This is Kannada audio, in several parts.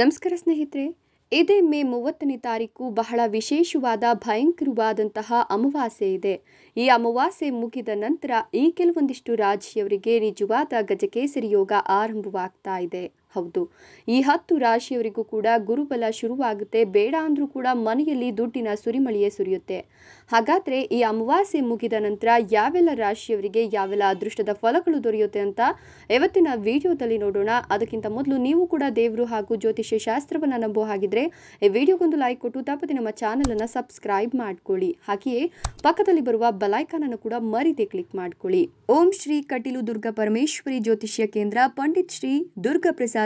ನಮಸ್ಕಾರ ಸ್ನೇಹಿತರೆ ಇದೇ ಮೇ ಮೂವತ್ತನೇ ತಾರೀಕು ಬಹಳ ವಿಶೇಷವಾದ ಭಯಂಕರವಾದಂತಹ ಅಮಾವಾಸ್ಯೆ ಇದೆ ಈ ಅಮಾವಾಸ್ಯೆ ಮುಗಿದ ನಂತರ ಈ ಕೆಲವೊಂದಿಷ್ಟು ರಾಜಿಯವರಿಗೆ ನಿಜವಾದ ಗಜಕೇಸರಿ ಯೋಗ ಆರಂಭವಾಗ್ತಾ ಇದೆ ಹೌದು ಈ ಹತ್ತು ರಾಶಿಯವರಿಗೂ ಕೂಡ ಗುರುಬಲ ಶುರುವಾಗುತ್ತೆ ಬೇಡ ಅಂದರೂ ಕೂಡ ಮನೆಯಲ್ಲಿ ದುಡ್ಡಿನ ಸುರಿಮಳೆಯೇ ಸುರಿಯುತ್ತೆ ಹಾಗಾದರೆ ಈ ಅಮಾವಾಸ್ಯೆ ಮುಗಿದ ನಂತರ ಯಾವೆಲ್ಲ ರಾಶಿಯವರಿಗೆ ಯಾವೆಲ್ಲ ಅದೃಷ್ಟದ ಫಲಗಳು ದೊರೆಯುತ್ತೆ ಅಂತ ಇವತ್ತಿನ ವಿಡಿಯೋದಲ್ಲಿ ನೋಡೋಣ ಅದಕ್ಕಿಂತ ಮೊದಲು ನೀವು ಕೂಡ ದೇವರು ಹಾಗೂ ಜ್ಯೋತಿಷ್ಯ ಶಾಸ್ತ್ರವನ್ನು ನಂಬೋ ಹಾಗಿದ್ರೆ ಈ ವಿಡಿಯೋಗೊಂದು ಲೈಕ್ ಕೊಟ್ಟು ತಪ್ಪದೆ ನಮ್ಮ ಚಾನಲನ್ನು ಸಬ್ಸ್ಕ್ರೈಬ್ ಮಾಡಿಕೊಳ್ಳಿ ಹಾಗೆಯೇ ಪಕ್ಕದಲ್ಲಿ ಬರುವ ಬಲೈಕಾನನ್ನು ಕೂಡ ಮರಿದೆ ಕ್ಲಿಕ್ ಮಾಡ್ಕೊಳ್ಳಿ ಓಂ ಶ್ರೀ ಕಟೀಲು ದುರ್ಗಾ ಪರಮೇಶ್ವರಿ ಜ್ಯೋತಿಷ್ಯ ಕೇಂದ್ರ ಪಂಡಿತ್ ಶ್ರೀ ದುರ್ಗಾ ಪ್ರಸಾದ್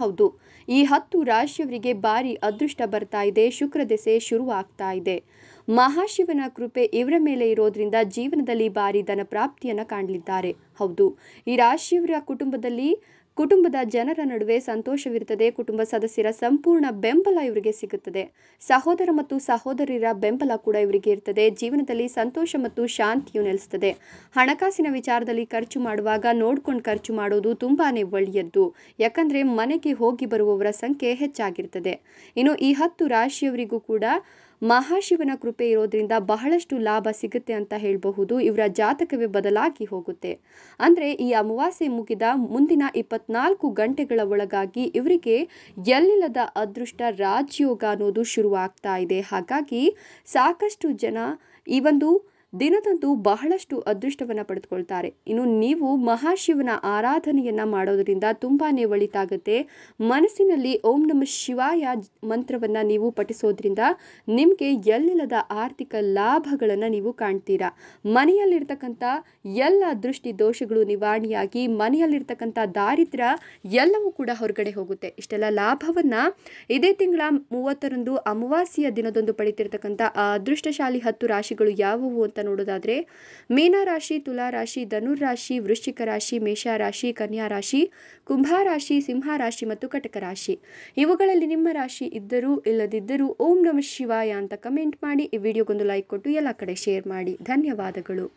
ಹೌದು ಈ ಹತ್ತು ರಾಶಿಯವರಿಗೆ ಭಾರಿ ಅದೃಷ್ಟ ಬರ್ತಾ ಇದೆ ಶುಕ್ರ ದೆಸೆ ಶುರು ಆಗ್ತಾ ಇದೆ ಮಹಾಶಿವನ ಕೃಪೆ ಇವರ ಮೇಲೆ ಇರೋದ್ರಿಂದ ಜೀವನದಲ್ಲಿ ಭಾರಿ ಧನ ಪ್ರಾಪ್ತಿಯನ್ನು ಕಾಣಲಿದ್ದಾರೆ ಹೌದು ಈ ರಾಶಿಯವರ ಕುಟುಂಬದಲ್ಲಿ ಕುಟುಂಬದ ಜನರ ನಡುವೆ ಸಂತೋಷವಿರುತ್ತದೆ ಕುಟುಂಬ ಸದಸ್ಯರ ಸಂಪೂರ್ಣ ಬೆಂಬಲ ಇವರಿಗೆ ಸಿಗುತ್ತದೆ ಸಹೋದರ ಮತ್ತು ಸಹೋದರಿರ ಬೆಂಬಲ ಕೂಡ ಇವರಿಗೆ ಇರ್ತದೆ ಜೀವನದಲ್ಲಿ ಸಂತೋಷ ಮತ್ತು ಶಾಂತಿಯು ನೆಲೆಸುತ್ತದೆ ಹಣಕಾಸಿನ ವಿಚಾರದಲ್ಲಿ ಖರ್ಚು ಮಾಡುವಾಗ ನೋಡ್ಕೊಂಡು ಖರ್ಚು ಮಾಡೋದು ತುಂಬಾ ಒಳ್ಳೆಯದ್ದು ಯಾಕಂದರೆ ಮನೆಗೆ ಹೋಗಿ ಬರುವವರ ಸಂಖ್ಯೆ ಹೆಚ್ಚಾಗಿರ್ತದೆ ಇನ್ನು ಈ ಹತ್ತು ರಾಶಿಯವರಿಗೂ ಕೂಡ ಮಹಾಶಿವನ ಕೃಪೆ ಇರೋದ್ರಿಂದ ಬಹಳಷ್ಟು ಲಾಭ ಸಿಗುತ್ತೆ ಅಂತ ಹೇಳಬಹುದು ಇವರ ಜಾತಕವೇ ಬದಲಾಗಿ ಹೋಗುತ್ತೆ ಅಂದರೆ ಈ ಅಮಾವಾಸ್ಯೆ ಮುಗಿದ ಮುಂದಿನ ಇಪ್ಪತ್ನಾಲ್ಕು ಗಂಟೆಗಳ ಒಳಗಾಗಿ ಇವರಿಗೆ ಎಲ್ಲಿಲ್ಲದ ಅದೃಷ್ಟ ರಾಜಯೋಗ ಅನ್ನೋದು ಶುರುವಾಗ್ತಾ ಇದೆ ಹಾಗಾಗಿ ಸಾಕಷ್ಟು ಜನ ಈ ಒಂದು ದಿನದಂದು ಬಹಳಷ್ಟು ಅದೃಷ್ಟವನ್ನು ಪಡೆದುಕೊಳ್ತಾರೆ ಇನ್ನು ನೀವು ಮಹಾಶಿವನ ಆರಾಧನೆಯನ್ನು ಮಾಡೋದರಿಂದ ತುಂಬಾ ಒಳಿತಾಗುತ್ತೆ ಮನಸ್ಸಿನಲ್ಲಿ ಓಂ ನಮ ಶಿವಾಯ ಮಂತ್ರವನ್ನು ನೀವು ಪಠಿಸೋದ್ರಿಂದ ನಿಮಗೆ ಎಲ್ಲಿಲ್ಲದ ಆರ್ಥಿಕ ಲಾಭಗಳನ್ನು ನೀವು ಕಾಣ್ತೀರಾ ಮನೆಯಲ್ಲಿರ್ತಕ್ಕಂಥ ಎಲ್ಲ ದೃಷ್ಟಿ ದೋಷಗಳು ನಿವಾರಣೆಯಾಗಿ ಮನೆಯಲ್ಲಿರ್ತಕ್ಕಂಥ ದಾರಿದ್ರ್ಯ ಎಲ್ಲವೂ ಕೂಡ ಹೊರಗಡೆ ಹೋಗುತ್ತೆ ಇಷ್ಟೆಲ್ಲ ಲಾಭವನ್ನು ಇದೇ ತಿಂಗಳ ಮೂವತ್ತರಂದು ಅಮಾವಾಸ್ಯೆಯ ದಿನದಂದು ಪಡಿತಿರ್ತಕ್ಕಂಥ ಅದೃಷ್ಟಶಾಲಿ ಹತ್ತು ರಾಶಿಗಳು ಯಾವುವು ಅಂತ ತುಲಾ ರಾಶಿ ತುಲಾರಾಶಿ ರಾಶಿ ವೃಶ್ಚಿಕ ರಾಶಿ ರಾಶಿ ಕನ್ಯಾ ರಾಶಿ ಕುಂಭ ರಾಶಿ ಸಿಂಹ ರಾಶಿ ಮತ್ತು ಕಟಕ ರಾಶಿ ಇವುಗಳಲ್ಲಿ ನಿಮ್ಮ ರಾಶಿ ಇದ್ದರೂ ಇಲ್ಲದಿದ್ದರೂ ಓಂ ನಮ ಶಿವಾಯ ಅಂತ ಕಮೆಂಟ್ ಮಾಡಿ ಈ ವಿಡಿಯೋಗೊಂದು ಲೈಕ್ ಕೊಟ್ಟು ಎಲ್ಲ ಕಡೆ ಶೇರ್ ಮಾಡಿ ಧನ್ಯವಾದಗಳು